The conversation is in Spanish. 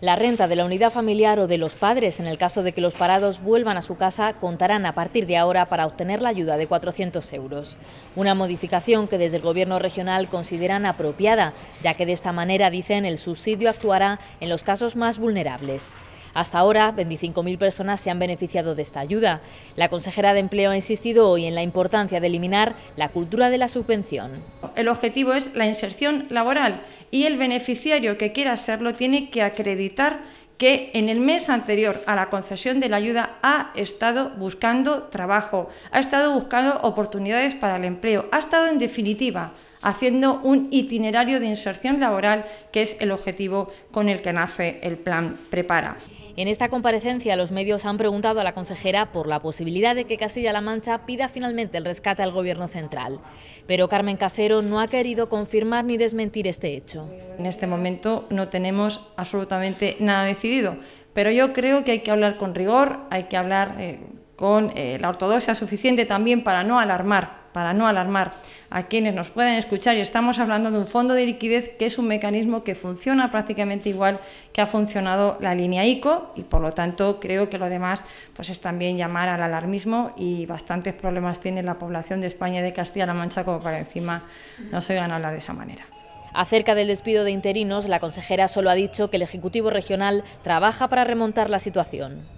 La renta de la unidad familiar o de los padres, en el caso de que los parados vuelvan a su casa, contarán a partir de ahora para obtener la ayuda de 400 euros. Una modificación que desde el Gobierno regional consideran apropiada, ya que de esta manera, dicen, el subsidio actuará en los casos más vulnerables. Hasta ahora, 25.000 personas se han beneficiado de esta ayuda. La consejera de Empleo ha insistido hoy en la importancia de eliminar la cultura de la subvención. El objetivo es la inserción laboral y el beneficiario que quiera serlo tiene que acreditar que en el mes anterior a la concesión de la ayuda ha estado buscando trabajo, ha estado buscando oportunidades para el empleo, ha estado en definitiva haciendo un itinerario de inserción laboral que es el objetivo con el que nace el plan Prepara. En esta comparecencia los medios han preguntado a la consejera por la posibilidad de que Castilla-La Mancha pida finalmente el rescate al Gobierno central. Pero Carmen Casero no ha querido confirmar ni desmentir este hecho. En este momento no tenemos absolutamente nada decidido, pero yo creo que hay que hablar con rigor, hay que hablar eh, con eh, la ortodoxia suficiente también para no alarmar, para no alarmar a quienes nos puedan escuchar. Y estamos hablando de un fondo de liquidez que es un mecanismo que funciona prácticamente igual que ha funcionado la línea ICO y por lo tanto creo que lo demás pues es también llamar al alarmismo y bastantes problemas tiene la población de España y de Castilla-La Mancha como para encima no se a hablar de esa manera. Acerca del despido de interinos, la consejera solo ha dicho que el Ejecutivo Regional trabaja para remontar la situación.